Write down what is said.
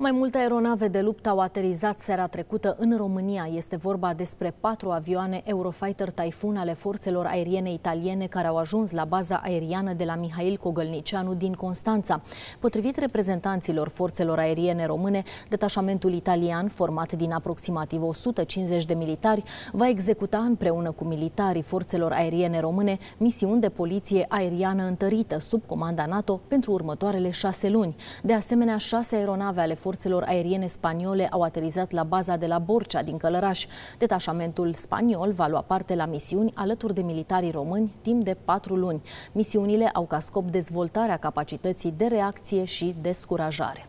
Mai multe aeronave de luptă au aterizat seara trecută în România. Este vorba despre patru avioane Eurofighter Typhoon ale forțelor aeriene italiene care au ajuns la baza aeriană de la Mihail Cogălnicianu din Constanța. Potrivit reprezentanților forțelor aeriene române, detașamentul italian, format din aproximativ 150 de militari, va executa împreună cu militarii forțelor aeriene române misiuni de poliție aeriană întărită sub comanda NATO pentru următoarele șase luni. De asemenea, șase aeronave ale forțelor forțelor aeriene spaniole au aterizat la baza de la Borcea din Călăraș. Detașamentul spaniol va lua parte la misiuni alături de militarii români timp de patru luni. Misiunile au ca scop dezvoltarea capacității de reacție și descurajare.